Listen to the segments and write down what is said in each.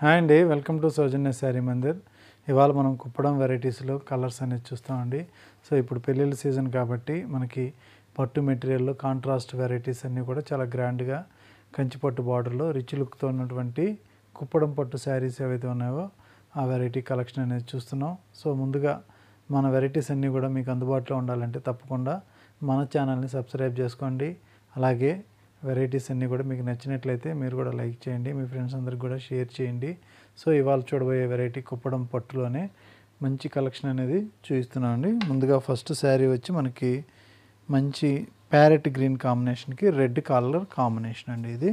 hi అండి welcome to Soujanya Sari Mandir ఇవాళ మనం కుప్పడం వెరైటీస్లో కలర్స్ అనేది చూస్తామండి సో ఇప్పుడు పెళ్ళిళ్ళ సీజన్ కాబట్టి మనకి పట్టు మెటీరియల్లో కాంట్రాస్ట్ వెరైటీస్ అన్నీ కూడా చాలా గ్రాండ్గా కంచిపట్టు బార్డర్లో రిచ్ లుక్తో ఉన్నటువంటి కుప్పడం పట్టు శారీస్ ఏవైతే ఉన్నాయో ఆ వెరైటీ కలెక్షన్ అనేది చూస్తున్నాం సో ముందుగా మన వెరైటీస్ అన్నీ కూడా మీకు అందుబాటులో ఉండాలంటే తప్పకుండా మన ఛానల్ని సబ్స్క్రైబ్ చేసుకోండి అలాగే వెరైటీస్ అన్నీ కూడా మీకు నచ్చినట్లయితే మీరు కూడా లైక్ చేయండి మీ ఫ్రెండ్స్ అందరికి కూడా షేర్ చేయండి సో ఇవాళ చూడబోయే వెరైటీ కుప్పడం పట్టులోనే మంచి కలెక్షన్ అనేది చూపిస్తున్నామండి ముందుగా ఫస్ట్ శారీ వచ్చి మనకి మంచి ప్యారెట్ గ్రీన్ కాంబినేషన్కి రెడ్ కలర్ కాంబినేషన్ అండి ఇది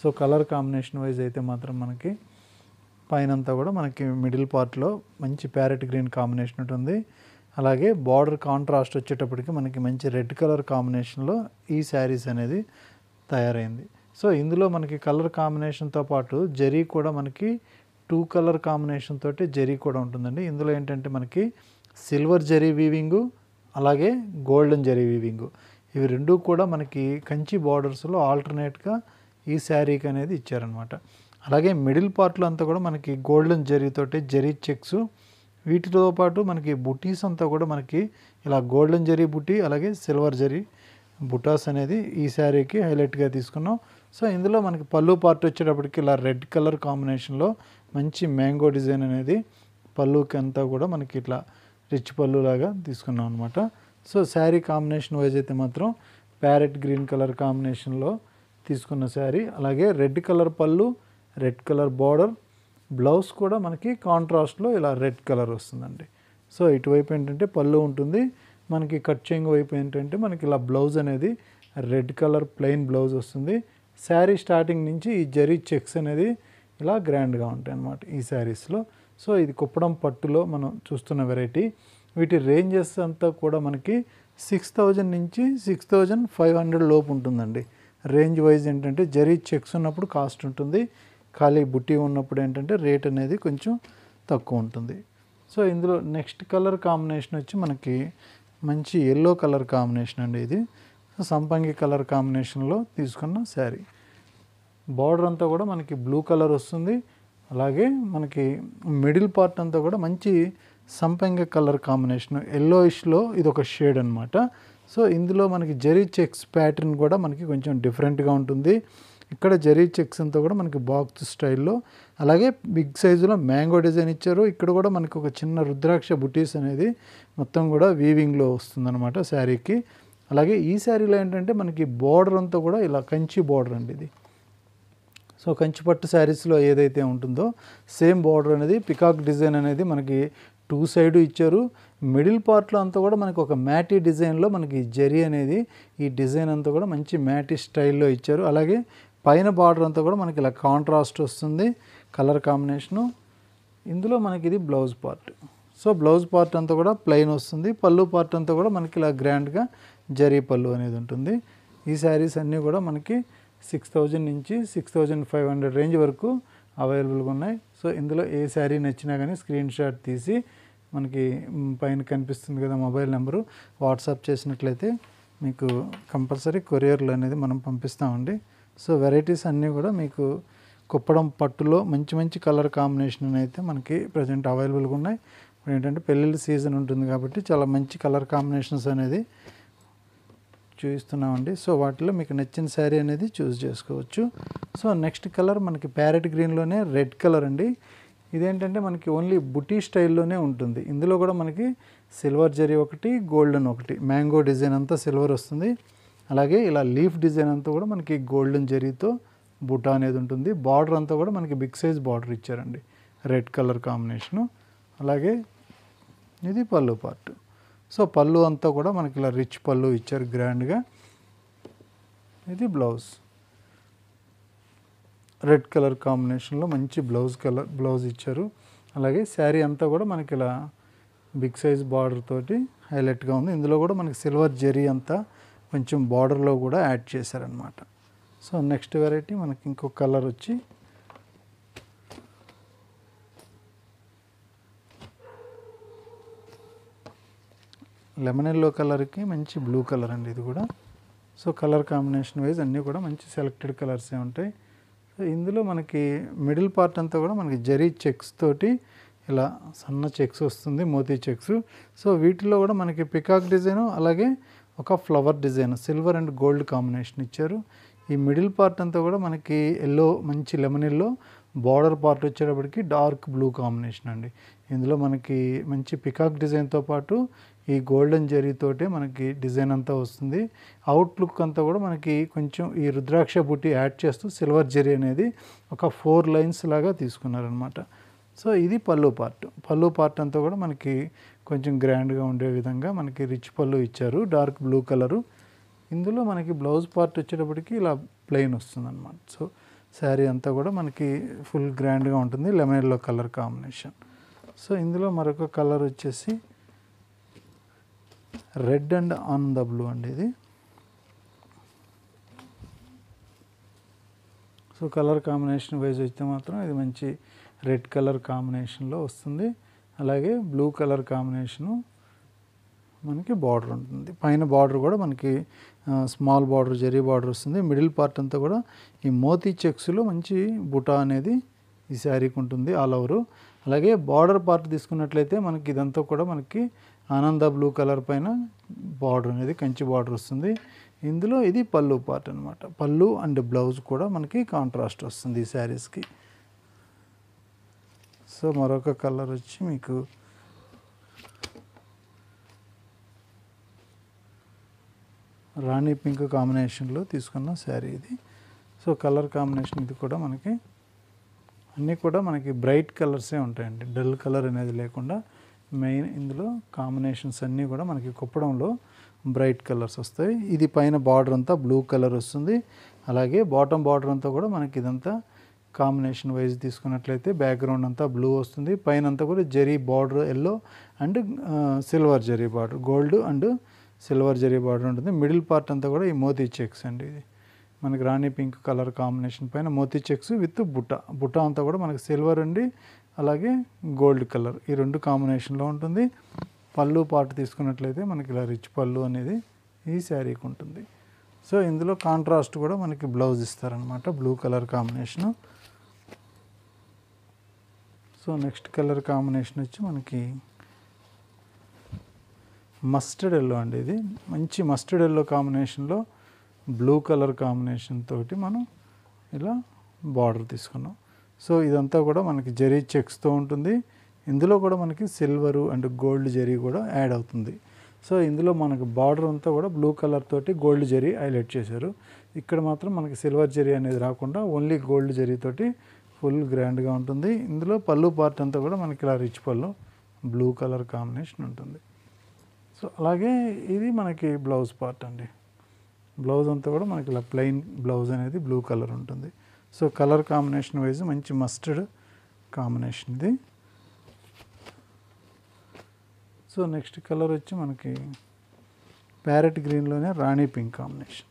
సో కలర్ కాంబినేషన్ వైజ్ అయితే మాత్రం మనకి పైనంతా కూడా మనకి మిడిల్ పార్ట్లో మంచి ప్యారెట్ గ్రీన్ కాంబినేషన్ ఉంటుంది అలాగే బార్డర్ కాంట్రాస్ట్ వచ్చేటప్పటికి మనకి మంచి రెడ్ కలర్ కాంబినేషన్లో ఈ శారీస్ అనేది తయారైంది సో ఇందులో మనకి కలర్ కాంబినేషన్తో పాటు జరీ కూడా మనకి టూ కలర్ కాంబినేషన్ తోటి జరీ కూడా ఉంటుందండి ఇందులో ఏంటంటే మనకి సిల్వర్ జరీ వీవింగు అలాగే గోల్డెన్ జరీ వీవింగు ఇవి రెండు కూడా మనకి కంచి బార్డర్స్లో ఆల్టర్నేట్గా ఈ శారీకి అనేది ఇచ్చారనమాట అలాగే మిడిల్ పార్ట్లో అంతా కూడా మనకి గోల్డెన్ జరీతోటి జరీ చెక్స్ వీటితో పాటు మనకి బుటీస్ అంతా కూడా మనకి ఇలా గోల్డెన్ జరీ బుటీ అలాగే సిల్వర్ జరీ బుటాస్ అనేది ఈ శారీకి హైలైట్గా తీసుకున్నాం సో ఇందులో మనకి పళ్ళు పార్ట్ వచ్చేటప్పటికి ఇలా రెడ్ కలర్ కాంబినేషన్లో మంచి మ్యాంగో డిజైన్ అనేది పళ్ళుకి అంతా కూడా మనకి ఇట్లా రిచ్ పళ్ళు లాగా తీసుకున్నాం అనమాట సో శారీ కాంబినేషన్ వైజ్ అయితే మాత్రం ప్యారెట్ గ్రీన్ కలర్ కాంబినేషన్లో తీసుకున్న శారీ అలాగే రెడ్ కలర్ పళ్ళు రెడ్ కలర్ బార్డర్ బ్లౌజ్ కూడా మనకి కాంట్రాస్ట్లో ఇలా రెడ్ కలర్ వస్తుందండి సో ఇటువైపు ఏంటంటే పళ్ళు ఉంటుంది మనకి కట్చింగ్ వైపు ఏంటంటే మనకి ఇలా బ్లౌజ్ అనేది రెడ్ కలర్ ప్లెయిన్ బ్లౌజ్ వస్తుంది శారీ స్టార్టింగ్ నుంచి ఈ జరీ చెక్స్ అనేది ఇలా గ్రాండ్గా ఉంటాయి అన్నమాట ఈ శారీస్లో సో ఇది కుప్పడం పట్టులో మనం చూస్తున్న వెరైటీ వీటి రేంజెస్ అంతా కూడా మనకి సిక్స్ థౌజండ్ నుంచి సిక్స్ థౌజండ్ ఫైవ్ హండ్రెడ్ లోపు ఉంటుందండి రేంజ్ వైజ్ ఏంటంటే జరీ చెక్స్ ఉన్నప్పుడు కాస్ట్ ఉంటుంది ఖాళీ బుట్టి ఉన్నప్పుడు ఏంటంటే రేట్ అనేది కొంచెం తక్కువ ఉంటుంది సో ఇందులో నెక్స్ట్ కలర్ కాంబినేషన్ వచ్చి మనకి మంచి ఎల్లో కలర్ కాంబినేషన్ అండి ఇది సంపంగి కలర్ కాంబినేషన్లో తీసుకున్న శారీ బార్డర్ అంతా కూడా మనకి బ్లూ కలర్ వస్తుంది అలాగే మనకి మిడిల్ పార్ట్ అంతా కూడా మంచి సంపంగి కలర్ కాంబినేషన్ ఎల్లోయిష్లో ఇది ఒక షేడ్ అనమాట సో ఇందులో మనకి జరీ చెక్స్ ప్యాటర్న్ కూడా మనకి కొంచెం డిఫరెంట్గా ఉంటుంది ఇక్కడ జరీ అంతా కూడా మనకి బాక్స్ స్టైల్లో అలాగే బిగ్ సైజులో మ్యాంగో డిజైన్ ఇచ్చారు ఇక్కడ కూడా మనకి ఒక చిన్న రుద్రాక్ష బుటీస్ అనేది మొత్తం కూడా వీవింగ్లో వస్తుందన్నమాట శారీకి అలాగే ఈ శారీలో ఏంటంటే మనకి బోర్డర్ అంతా కూడా ఇలా కంచి బార్డర్ అండి ఇది సో కంచిపట్టు శారీస్లో ఏదైతే ఉంటుందో సేమ్ బార్డర్ అనేది పికాక్ డిజైన్ అనేది మనకి టూ సైడు ఇచ్చారు మిడిల్ పార్ట్లో అంతా కూడా మనకి ఒక మ్యాటీ డిజైన్లో మనకి జరీ అనేది ఈ డిజైన్ అంతా కూడా మంచి మ్యాటీ స్టైల్లో ఇచ్చారు అలాగే పైన బార్డర్ అంతా కూడా మనకి ఇలా కాంట్రాస్ట్ వస్తుంది కలర్ కాంబినేషను ఇందులో మనకి ఇది blouse part so blouse part అంతా కూడా ప్లెయిన్ వస్తుంది పళ్ళు పార్ట్ అంతా కూడా మనకి ఇలా గ్రాండ్గా జరీ పళ్ళు అనేది ఉంటుంది ఈ శారీస్ అన్నీ కూడా మనకి సిక్స్ థౌజండ్ నుంచి six thousand five hundred range వరకు అవైలబుల్గా ఉన్నాయి సో ఇందులో ఏ శారీ నచ్చినా కానీ స్క్రీన్ షాట్ తీసి మనకి పైన కనిపిస్తుంది కదా మొబైల్ నెంబరు వాట్సాప్ చేసినట్లయితే మీకు కంపల్సరీ కొరియర్లు అనేది మనం పంపిస్తామండి సో వెరైటీస్ అన్నీ కూడా మీకు కుప్పడం పట్టులో మంచి మంచి కలర్ కాంబినేషన్ అయితే మనకి ప్రజెంట్ అవైలబుల్గా ఉన్నాయి ఇప్పుడు ఏంటంటే పెళ్ళిళ్ళ సీజన్ ఉంటుంది కాబట్టి చాలా మంచి కలర్ కాంబినేషన్స్ అనేది చూపిస్తున్నామండి సో వాటిలో మీకు నచ్చిన శారీ అనేది చూస్ చేసుకోవచ్చు సో నెక్స్ట్ కలర్ మనకి ప్యారెట్ గ్రీన్లోనే రెడ్ కలర్ అండి ఇదేంటంటే మనకి ఓన్లీ బుటీ స్టైల్లోనే ఉంటుంది ఇందులో కూడా మనకి సిల్వర్ జరీ ఒకటి గోల్డెన్ ఒకటి మ్యాంగో డిజైన్ అంతా సిల్వర్ వస్తుంది అలాగే ఇలా లీఫ్ డిజైన్ అంతా కూడా మనకి గోల్డెన్ జరీతో బుటా అనేది ఉంటుంది బార్డర్ అంతా కూడా మనకి బిగ్ సైజ్ బార్డర్ ఇచ్చారండి రెడ్ కలర్ కాంబినేషను అలాగే ఇది పళ్ళు పార్ట్ సో పళ్ళు అంతా కూడా మనకి ఇలా రిచ్ పళ్ళు ఇచ్చారు గ్రాండ్గా ఇది బ్లౌజ్ రెడ్ కలర్ కాంబినేషన్లో మంచి బ్లౌజ్ కలర్ బ్లౌజ్ ఇచ్చారు అలాగే శారీ అంతా కూడా మనకి ఇలా బిగ్ సైజ్ బార్డర్ తోటి హైలైట్గా ఉంది ఇందులో కూడా మనకి సిల్వర్ జెరీ అంతా కొంచెం బార్డర్లో కూడా యాడ్ చేశారనమాట సో నెక్స్ట్ వెరైటీ మనకి ఇంకో కలర్ వచ్చి లెమన్ ఎల్లో కలర్కి మంచి బ్లూ కలర్ అండి ఇది కూడా సో కలర్ కాంబినేషన్ వైజ్ అన్నీ కూడా మంచి సెలెక్టెడ్ కలర్సే ఉంటాయి సో ఇందులో మనకి మిడిల్ పార్ట్ అంతా కూడా మనకి జరీ చెక్స్ తోటి ఇలా సన్న చెక్స్ వస్తుంది మోతీ చెక్స్ సో వీటిలో కూడా మనకి పికాక్ డిజైను అలాగే ఒక flower design silver and gold combination ఇచ్చారు ఈ మిడిల్ పార్ట్ అంతా కూడా మనకి ఎల్లో మంచి లెమన్ ఎల్లో బార్డర్ పార్ట్ వచ్చేటప్పటికి డార్క్ బ్లూ కాంబినేషన్ అండి ఇందులో మనకి మంచి పికాక్ డిజైన్తో పాటు ఈ గోల్డెన్ జరీతోటే మనకి డిజైన్ అంతా వస్తుంది అవుట్లుక్ అంతా కూడా మనకి కొంచెం ఈ రుద్రాక్ష బుట్టి యాడ్ చేస్తూ సిల్వర్ జరీ అనేది ఒక ఫోర్ లైన్స్ లాగా తీసుకున్నారనమాట సో ఇది పళ్ళు పార్ట్ పళ్ళు పార్ట్ అంతా కూడా మనకి కొంచెం గ్రాండ్గా ఉండే విధంగా మనకి రిచ్ పళ్ళు ఇచ్చారు డార్క్ బ్లూ కలరు ఇందులో మనకి బ్లౌజ్ పార్ట్ వచ్చేటప్పటికి ఇలా ప్లెయిన్ వస్తుంది అనమాట సో శారీ అంతా కూడా మనకి ఫుల్ గ్రాండ్గా ఉంటుంది లెమన్లో కలర్ కాంబినేషన్ సో ఇందులో మరొక కలర్ వచ్చేసి red and on the blue అండి ఇది సో కలర్ కాంబినేషన్ వైజ్ వచ్చితే మాత్రం ఇది మంచి రెడ్ కలర్ కాంబినేషన్లో వస్తుంది అలాగే బ్లూ కలర్ కాంబినేషను మనకి బార్డర్ ఉంటుంది పైన బార్డర్ కూడా మనకి స్మాల్ బార్డర్ జెరీ బార్డర్ వస్తుంది మిడిల్ పార్ట్ అంతా కూడా ఈ మోతీ చెక్స్లో మంచి బుటా అనేది ఈ శారీకి ఉంటుంది ఆల్ ఓవరు అలాగే బార్డర్ పార్ట్ తీసుకున్నట్లయితే మనకి ఇదంతా కూడా మనకి ఆనంద బ్లూ కలర్ పైన బార్డర్ అనేది కంచి బార్డర్ వస్తుంది ఇందులో ఇది పళ్ళు పార్ట్ అనమాట పళ్ళు అండ్ బ్లౌజ్ కూడా మనకి కాంట్రాస్ట్ వస్తుంది ఈ శారీస్కి సో మరొక కలర్ వచ్చి మీకు రాణి పింక్ కాంబినేషన్లో తీసుకున్న శారీ ఇది సో కలర్ కాంబినేషన్ ఇది కూడా మనకి అన్నీ కూడా మనకి బ్రైట్ కలర్సే ఉంటాయండి డల్ కలర్ అనేది లేకుండా మెయిన్ ఇందులో కాంబినేషన్స్ అన్నీ కూడా మనకి కుప్పడంలో బ్రైట్ కలర్స్ వస్తాయి ఇది పైన బార్డర్ అంతా బ్లూ కలర్ వస్తుంది అలాగే బాటమ్ బార్డర్ అంతా కూడా మనకి ఇదంతా కాంబినేషన్ వైజ్ తీసుకున్నట్లయితే బ్యాక్గ్రౌండ్ అంతా బ్లూ వస్తుంది పైన అంతా కూడా zari border yellow and silver zari border gold and silver zari border ఉంటుంది మిడిల్ పార్ట్ అంతా కూడా ఈ మోతీ చెక్స్ అండి ఇది మనకి రాణి పింక్ కలర్ కాంబినేషన్ పైన మోతీ చెక్స్ విత్ బుట్ట బుట్ట అంతా కూడా మనకి సిల్వర్ అండి అలాగే గోల్డ్ కలర్ ఈ రెండు కాంబినేషన్లో ఉంటుంది పళ్ళు పార్ట్ తీసుకున్నట్లయితే మనకి ఇలా రిచ్ పళ్ళు అనేది ఈ శారీకి ఉంటుంది సో ఇందులో కాంట్రాస్ట్ కూడా మనకి బ్లౌజ్ ఇస్తారనమాట blue colour combination so next colour combination వచ్చి మనకి మస్టర్డ్ ఎల్లో అండి ఇది మంచి మస్టర్డ్ ఎల్లో కాంబినేషన్లో బ్లూ కలర్ కాంబినేషన్ తోటి మనం ఇలా బార్డర్ తీసుకున్నాం సో ఇదంతా కూడా మనకి జరీ చెక్స్తో ఉంటుంది ఇందులో కూడా మనకి సిల్వరు అండ్ గోల్డ్ జరీ కూడా యాడ్ అవుతుంది సో ఇందులో మనకి బార్డర్ అంతా కూడా బ్లూ కలర్ తోటి గోల్డ్ జరీ హైలైట్ చేశారు ఇక్కడ మాత్రం మనకి సిల్వర్ జరీ అనేది రాకుండా ఓన్లీ గోల్డ్ జరీ తోటి ఫుల్ గ్రాండ్గా ఉంటుంది ఇందులో పళ్ళు పార్ట్ అంతా కూడా మనకి ఇలా rich pallu blue colour combination ఉంటుంది సో అలాగే ఇది మనకి బ్లౌజ్ పార్ట్ అండి బ్లౌజ్ అంతా కూడా మనకి ఇలా ప్లెయిన్ బ్లౌజ్ అనేది బ్లూ కలర్ ఉంటుంది సో కలర్ కాంబినేషన్ వైజ్ మంచి మస్టర్డ్ కాంబినేషన్ ఇది సో నెక్స్ట్ కలర్ వచ్చి మనకి ప్యారెట్ గ్రీన్లోనే రాణి pink combination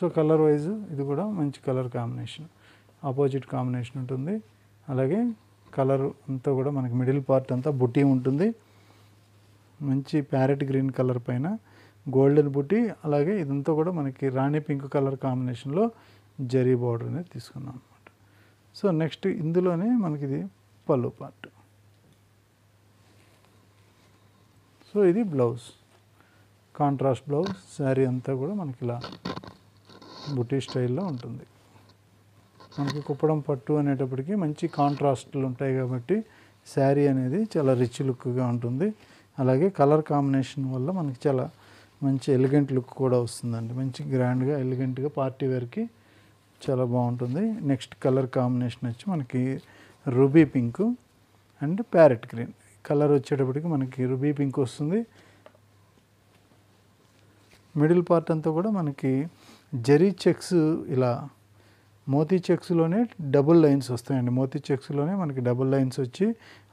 so colour wise ఇది కూడా మంచి కలర్ కాంబినేషన్ ఆపోజిట్ కాంబినేషన్ ఉంటుంది అలాగే కలర్ అంతా కూడా మనకి మిడిల్ పార్ట్ అంతా బుట్టి ఉంటుంది మంచి ప్యారెట్ గ్రీన్ కలర్ పైన గోల్డెన్ బుట్టి అలాగే ఇదంతా కూడా మనకి రాణి పింక్ కలర్ కాంబినేషన్లో జరీ బార్డర్ అనేది తీసుకున్నాం అనమాట సో నెక్స్ట్ ఇందులోనే మనకి ఇది పళ్ళు పార్ట్ సో ఇది బ్లౌజ్ కాంట్రాస్ట్ బ్లౌజ్ శారీ అంతా కూడా మనకి ఇలా బుటీ స్టైల్లో ఉంటుంది మనకి కుప్పడం పట్టు అనేటప్పటికి మంచి కాంట్రాస్ట్లు ఉంటాయి కాబట్టి శారీ అనేది చాలా రిచ్ లుక్గా ఉంటుంది అలాగే కలర్ కాంబినేషన్ వల్ల మనకి చాలా మంచి ఎలిగెంట్ లుక్ కూడా వస్తుందండి మంచి గ్రాండ్గా ఎలిగెంట్గా పార్టీ వేర్కి చాలా బాగుంటుంది నెక్స్ట్ కలర్ కాంబినేషన్ వచ్చి మనకి ruby pink and parrot green colour వచ్చేటప్పటికి మనకి రూబీ పింక్ వస్తుంది మిడిల్ పార్ట్ అంతా కూడా మనకి జరీ చెక్స్ ఇలా మోతీ చెక్స్లోనే డబుల్ లైన్స్ వస్తాయండి మోతీ చెక్స్లోనే మనకి డబుల్ లైన్స్ వచ్చి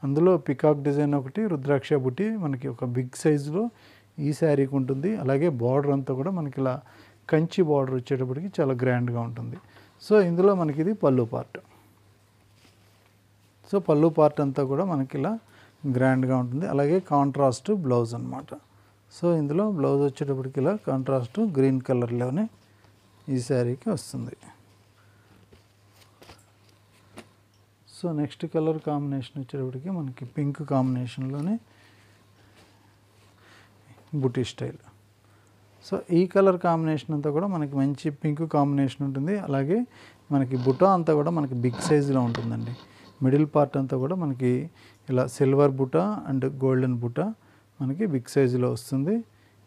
అందులో పికాక్ డిజైన్ ఒకటి రుద్రాక్ష బుట్టి మనకి ఒక బిగ్ సైజులో ఈ శారీకి ఉంటుంది అలాగే బార్డర్ అంతా కూడా మనకి ఇలా కంచి బార్డర్ వచ్చేటప్పటికి చాలా గ్రాండ్గా ఉంటుంది సో ఇందులో మనకి ఇది పళ్ళు పార్ట్ సో పళ్ళు పార్ట్ అంతా కూడా మనకి ఇలా గ్రాండ్గా ఉంటుంది అలాగే కాంట్రాస్ట్ బ్లౌజ్ అనమాట సో ఇందులో బ్లౌజ్ వచ్చేటప్పటికి ఇలా కాంట్రాస్ట్ గ్రీన్ కలర్లోనే ఈ శారీకి వస్తుంది సో నెక్స్ట్ కలర్ కాంబినేషన్ వచ్చేటప్పటికి మనకి పింక్ కాంబినేషన్లోనే బుటీ స్టైల్ సో ఈ కలర్ కాంబినేషన్ అంతా కూడా మనకి మంచి పింక్ కాంబినేషన్ ఉంటుంది అలాగే మనకి బుటా అంతా కూడా మనకి బిగ్ సైజులో ఉంటుందండి మిడిల్ పార్ట్ అంతా కూడా మనకి ఇలా సిల్వర్ బుటా అండ్ గోల్డెన్ బుటా మనకి బిగ్ సైజులో వస్తుంది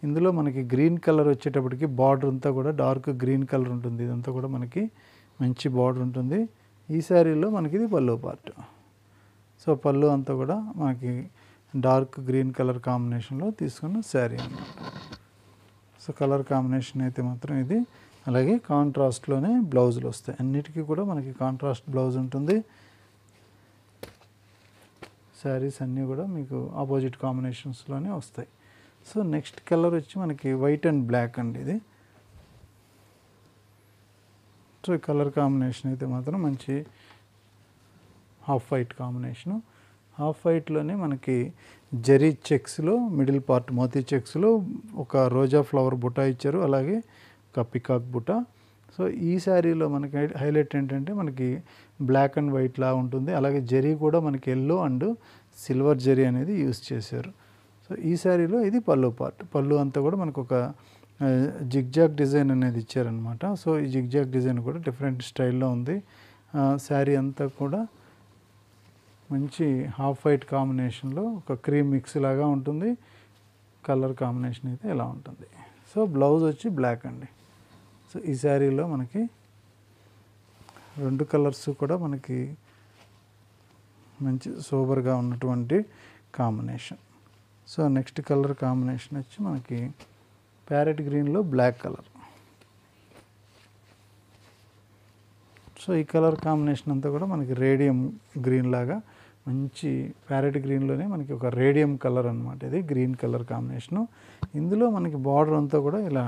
ఇందులో మనకి గ్రీన్ కలర్ వచ్చేటప్పటికి బార్డర్ అంతా కూడా డార్క్ గ్రీన్ కలర్ ఉంటుంది ఇదంతా కూడా మనకి మంచి బార్డర్ ఉంటుంది ఈ శారీలో మనకి ఇది పళ్ళు పార్ట్ సో పళ్ళు అంతా కూడా మనకి డార్క్ గ్రీన్ కలర్ కాంబినేషన్లో తీసుకున్న శారీ అనమాట సో కలర్ కాంబినేషన్ అయితే మాత్రం ఇది అలాగే కాంట్రాస్ట్లోనే బ్లౌజులు వస్తాయి అన్నిటికీ కూడా మనకి కాంట్రాస్ట్ బ్లౌజ్ ఉంటుంది శారీస్ అన్నీ కూడా మీకు ఆపోజిట్ కాంబినేషన్స్లోనే వస్తాయి సో నెక్స్ట్ కలర్ వచ్చి మనకి వైట్ అండ్ బ్లాక్ అండి ఇది సో కలర్ కాంబినేషన్ అయితే మాత్రం మంచి హాఫ్ వైట్ కాంబినేషను హాఫ్ వైట్లోనే మనకి జరీ చెక్స్లో మిడిల్ పార్ట్ మోతీ చెక్స్లో ఒక రోజా ఫ్లవర్ బుటా ఇచ్చారు అలాగే ఒక పికాక్ బుటా సో ఈ శారీలో మనకి హైలైట్ ఏంటంటే మనకి బ్లాక్ అండ్ వైట్ లా ఉంటుంది అలాగే జరీ కూడా మనకి ఎల్లో అండ్ సిల్వర్ జరీ అనేది యూస్ చేశారు సో ఈ శారీలో ఇది పళ్ళు పార్ట్ పళ్ళు అంతా కూడా మనకు ఒక జిగ్జాగ్ డిజైన్ అనేది ఇచ్చారనమాట సో ఈ జిగ్జాగ్ డిజైన్ కూడా డిఫరెంట్ స్టైల్లో ఉంది శారీ అంతా కూడా మంచి హాఫ్ వైట్ కాంబినేషన్లో ఒక క్రీమ్ మిక్స్ లాగా ఉంటుంది కలర్ కాంబినేషన్ అయితే ఇలా ఉంటుంది సో బ్లౌజ్ వచ్చి బ్లాక్ అండి సో ఈ శారీలో మనకి రెండు కలర్స్ కూడా మనకి మంచి సూపర్గా ఉన్నటువంటి combination so next colour combination వచ్చి మనకి ప్యారెట్ గ్రీన్లో బ్లాక్ కలర్ సో ఈ కలర్ కాంబినేషన్ అంతా కూడా మనకి రేడియం గ్రీన్ లాగా మంచి ప్యారెట్ గ్రీన్లోనే మనకి ఒక రేడియం కలర్ అనమాట ఇది గ్రీన్ కలర్ కాంబినేషను ఇందులో మనకి బార్డర్ అంతా కూడా ఇలా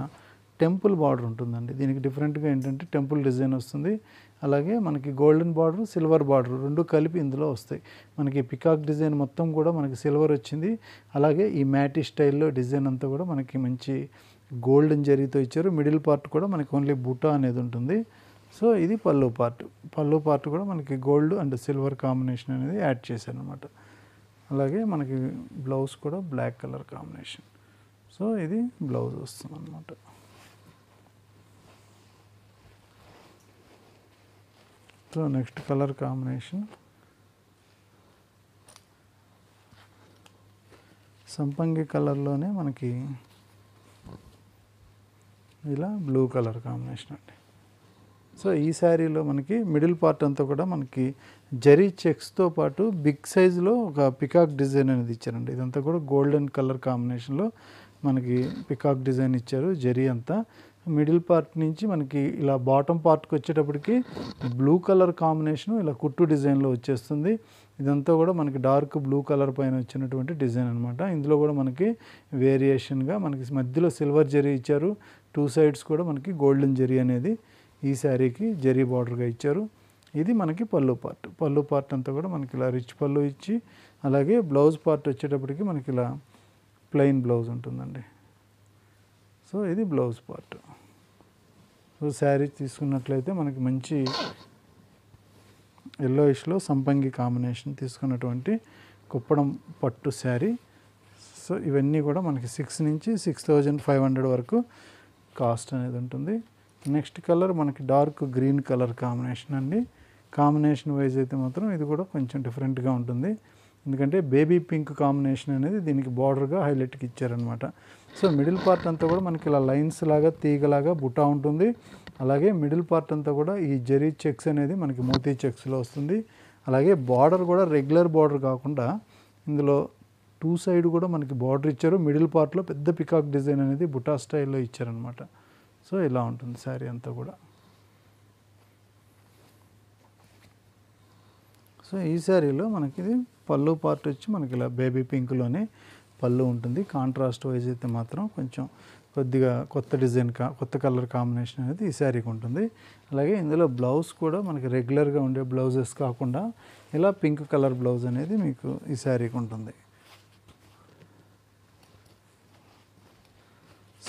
టెంపుల్ బార్డర్ ఉంటుందండి దీనికి డిఫరెంట్గా ఏంటంటే టెంపుల్ డిజైన్ వస్తుంది అలాగే మనకి గోల్డెన్ బార్డర్ సిల్వర్ బార్డర్ రెండు కలిపి ఇందులో వస్తాయి మనకి పికాక్ డిజైన్ మొత్తం కూడా మనకి సిల్వర్ వచ్చింది అలాగే ఈ మ్యాటి స్టైల్లో డిజైన్ అంతా కూడా మనకి మంచి గోల్డెన్ జరీతో ఇచ్చారు మిడిల్ పార్ట్ కూడా మనకి ఓన్లీ బుటా అనేది ఉంటుంది సో ఇది పళ్ళు పార్ట్ పళ్ళు పార్ట్ కూడా మనకి గోల్డ్ అండ్ సిల్వర్ కాంబినేషన్ అనేది యాడ్ చేశాను అనమాట అలాగే మనకి బ్లౌజ్ కూడా బ్లాక్ కలర్ కాంబినేషన్ సో ఇది బ్లౌజ్ వస్తుంది అనమాట సో నెక్స్ట్ కలర్ కాంబినేషన్ సంపంగి కలర్లోనే మనకి ఇలా బ్లూ కలర్ కాంబినేషన్ అండి సో ఈ శారీలో మనకి మిడిల్ పార్ట్ అంతా కూడా మనకి జరీ చెక్స్తో పాటు బిగ్ సైజులో ఒక పికాక్ డిజైన్ అనేది ఇచ్చారండి ఇదంతా కూడా గోల్డెన్ కలర్ కాంబినేషన్లో మనకి పికాక్ డిజైన్ ఇచ్చారు జరీ అంతా మిడిల్ పార్ట్ నుంచి మనకి ఇలా బాటమ్ పార్ట్కి వచ్చేటప్పటికి బ్లూ కలర్ కాంబినేషన్ ఇలా కుట్టు డిజైన్లో వచ్చేస్తుంది ఇదంతా కూడా మనకి డార్క్ బ్లూ కలర్ పైన వచ్చినటువంటి డిజైన్ అనమాట ఇందులో కూడా మనకి వేరియేషన్గా మనకి మధ్యలో సిల్వర్ జరీ ఇచ్చారు టూ సైడ్స్ కూడా మనకి గోల్డెన్ జరీ అనేది ఈ శారీకి జరీ బార్డర్గా ఇచ్చారు ఇది మనకి పళ్ళు పార్ట్ పళ్ళు పార్ట్ అంతా కూడా మనకి ఇలా రిచ్ పళ్ళు ఇచ్చి అలాగే బ్లౌజ్ పార్ట్ వచ్చేటప్పటికి మనకి ఇలా ప్లెయిన్ బ్లౌజ్ ఉంటుందండి సో ఇది బ్లౌజ్ పార్ట్ సో శారీ తీసుకున్నట్లయితే మనకి మంచి ఎల్లోయిష్లో సంపంగి కాంబినేషన్ తీసుకున్నటువంటి కుప్పడం పట్టు శారీ సో ఇవన్నీ కూడా మనకి సిక్స్ నుంచి సిక్స్ థౌజండ్ ఫైవ్ హండ్రెడ్ వరకు కాస్ట్ అనేది ఉంటుంది నెక్స్ట్ కలర్ మనకి డార్క్ గ్రీన్ కలర్ కాంబినేషన్ అండి కాంబినేషన్ వైజ్ అయితే మాత్రం ఇది కూడా కొంచెం డిఫరెంట్గా ఉంటుంది ఎందుకంటే బేబీ పింక్ కాంబినేషన్ అనేది దీనికి బార్డర్గా హైలైట్కి ఇచ్చారనమాట సో మిడిల్ పార్ట్ అంతా కూడా మనకి ఇలా లైన్స్ లాగా తీగలాగా బుటా ఉంటుంది అలాగే మిడిల్ పార్ట్ అంతా కూడా ఈ జరీ చెక్స్ అనేది మనకి మోతీ చెక్స్లో వస్తుంది అలాగే బార్డర్ కూడా రెగ్యులర్ బార్డర్ కాకుండా ఇందులో టూ సైడ్ కూడా మనకి బార్డర్ ఇచ్చారు మిడిల్ పార్ట్లో పెద్ద పికాక్ డిజైన్ అనేది బుటా స్టైల్లో ఇచ్చారనమాట సో ఇలా ఉంటుంది శారీ అంతా కూడా సో ఈ శారీలో మనకి పళ్ళు పార్ట్ వచ్చి మనకి ఇలా బేబీ పింక్లోనే పళ్ళు ఉంటుంది కాంట్రాస్ట్ వైజ్ అయితే మాత్రం కొంచెం కొద్దిగా కొత్త డిజైన్ కా కొత్త కలర్ కాంబినేషన్ అనేది ఈ శారీకి ఉంటుంది అలాగే ఇందులో బ్లౌజ్ కూడా మనకి రెగ్యులర్గా ఉండే బ్లౌజెస్ కాకుండా ఇలా పింక్ కలర్ బ్లౌజ్ అనేది మీకు ఈ శారీకి ఉంటుంది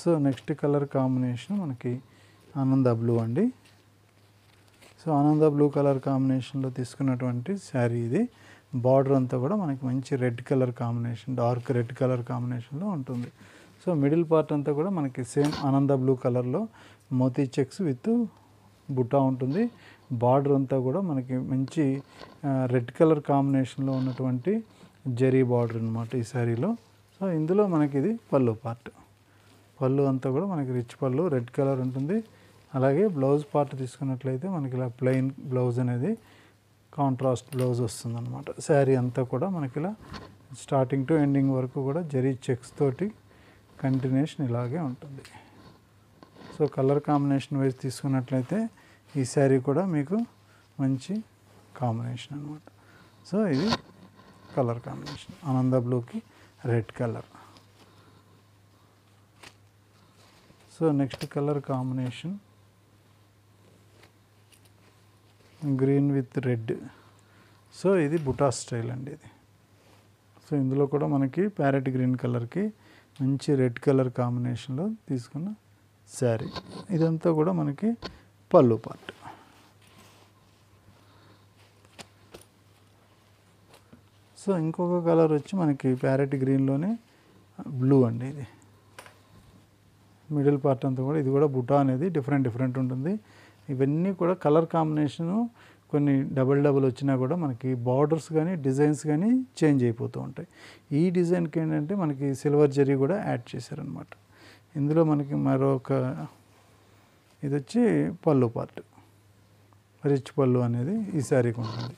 సో నెక్స్ట్ కలర్ కాంబినేషన్ మనకి ఆనంద బ్లూ అండి సో ఆనంద బ్లూ కలర్ కాంబినేషన్లో తీసుకున్నటువంటి శారీ ఇది బార్డర్ అంతా కూడా మనకి మంచి red colour combination dark red colour కాంబినేషన్లో ఉంటుంది సో మిడిల్ పార్ట్ అంతా కూడా మనకి సేమ్ ఆనంద బ్లూ కలర్లో మోతీ చెక్స్ విత్ బుటా ఉంటుంది బార్డర్ అంతా కూడా మనకి మంచి రెడ్ కలర్ కాంబినేషన్లో ఉన్నటువంటి జరీ బార్డర్ అనమాట ఈ శారీలో సో ఇందులో మనకి ఇది పళ్ళు పార్ట్ పళ్ళు అంతా కూడా మనకి రిచ్ పళ్ళు రెడ్ కలర్ ఉంటుంది అలాగే బ్లౌజ్ పార్ట్ తీసుకున్నట్లయితే మనకి ఇలా ప్లెయిన్ బ్లౌజ్ అనేది కాంట్రాస్ట్ బ్లౌజ్ వస్తుంది అనమాట శారీ అంతా కూడా మనకి ఇలా స్టార్టింగ్ టు ఎండింగ్ వరకు కూడా జరీ చెక్స్ తోటి కంటిన్యూషన్ ఇలాగే ఉంటుంది సో కలర్ కాంబినేషన్ వైజ్ తీసుకున్నట్లయితే ఈ శారీ కూడా మీకు మంచి కాంబినేషన్ అనమాట సో ఇది కలర్ కాంబినేషన్ ఆనంద బ్లూకి red colour so next colour combination green with red so ఇది బుటా స్టైల్ అండి ఇది సో ఇందులో కూడా మనకి ప్యారెట్ గ్రీన్ కలర్కి మంచి రెడ్ కలర్ కాంబినేషన్లో తీసుకున్న శారీ ఇదంతా కూడా మనకి పళ్ళు పార్ట్ సో ఇంకొక కలర్ వచ్చి మనకి ప్యారెట్ గ్రీన్లోనే బ్లూ అండి ఇది మిడిల్ పార్ట్ అంతా కూడా ఇది కూడా బుటా అనేది డిఫరెంట్ డిఫరెంట్ ఉంటుంది ఇవన్నీ కూడా కలర్ కాంబినేషను కొన్ని డబల్ డబల్ వచ్చినా కూడా మనకి బార్డర్స్ కానీ డిజైన్స్ కానీ చేంజ్ అయిపోతూ ఉంటాయి ఈ డిజైన్కి ఏంటంటే మనకి సిల్వర్ జరీ కూడా యాడ్ చేశారనమాట ఇందులో మనకి మరొక ఇది వచ్చి పళ్ళు పార్ట్ రిచ్ పళ్ళు అనేది ఈ శారీకి ఉంటుంది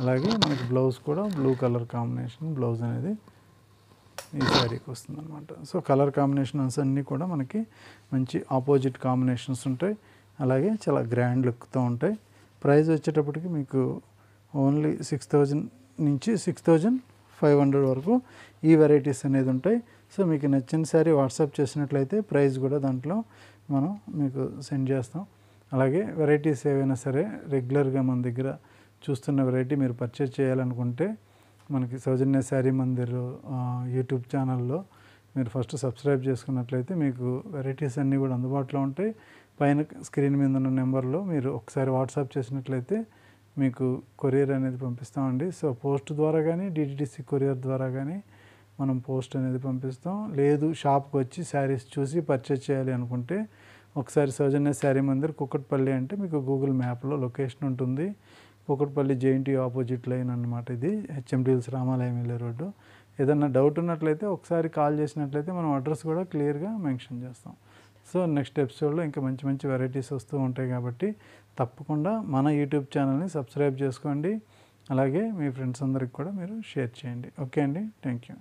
అలాగే మనకి బ్లౌజ్ కూడా బ్లూ కలర్ కాంబినేషన్ బ్లౌజ్ అనేది ఈ శారీకి వస్తుంది అనమాట సో కలర్ కాంబినేషన్స్ అన్నీ కూడా మనకి మంచి ఆపోజిట్ కాంబినేషన్స్ ఉంటాయి అలాగే చాలా గ్రాండ్ లుక్తో ఉంటాయి ప్రైస్ వచ్చేటప్పటికి మీకు ఓన్లీ సిక్స్ థౌజండ్ నుంచి సిక్స్ థౌజండ్ ఫైవ్ హండ్రెడ్ వరకు ఈ వెరైటీస్ అనేది ఉంటాయి సో మీకు నచ్చిన శారీ వాట్సాప్ చేసినట్లయితే ప్రైస్ కూడా దాంట్లో మనం మీకు సెండ్ చేస్తాం అలాగే వెరైటీస్ ఏవైనా సరే రెగ్యులర్గా మన దగ్గర చూస్తున్న వెరైటీ మీరు పర్చేజ్ చేయాలనుకుంటే మనకి సౌజన్య శారీ మందిర్ యూట్యూబ్ ఛానల్లో మీరు ఫస్ట్ సబ్స్క్రైబ్ చేసుకున్నట్లయితే మీకు వెరైటీస్ అన్నీ కూడా అందుబాటులో ఉంటాయి పైన స్క్రీన్ మీద ఉన్న నెంబర్లో మీరు ఒకసారి వాట్సాప్ చేసినట్లయితే మీకు కొరియర్ అనేది పంపిస్తామండి సో పోస్ట్ ద్వారా కానీ డిటిటిసి కొరియర్ ద్వారా కానీ మనం పోస్ట్ అనేది పంపిస్తాం లేదు షాప్కి వచ్చి శారీస్ చూసి పర్చేజ్ చేయాలి అనుకుంటే ఒకసారి సౌజన్య శారీ మందిర్ కుక్కట్పల్లి అంటే మీకు గూగుల్ మ్యాప్లో లొకేషన్ ఉంటుంది కుక్కట్పల్లి జేఎన్టీ ఆపోజిట్ లైన్ అనమాట ఇది హెచ్ఎండిఎల్స్ రామాలయం వెళ్ళే రోడ్డు ఏదన్నా డౌట్ ఉన్నట్లయితే ఒకసారి కాల్ చేసినట్లయితే మనం అడ్రస్ కూడా క్లియర్గా మెన్షన్ చేస్తాం సో నెక్స్ట్ ఎపిసోడ్లో ఇంకా మంచి మంచి వెరైటీస్ వస్తూ ఉంటాయి కాబట్టి తప్పకుండా మన యూట్యూబ్ ఛానల్ని సబ్స్క్రైబ్ చేసుకోండి అలాగే మీ ఫ్రెండ్స్ అందరికి కూడా మీరు షేర్ చేయండి ఓకే అండి థ్యాంక్ యూ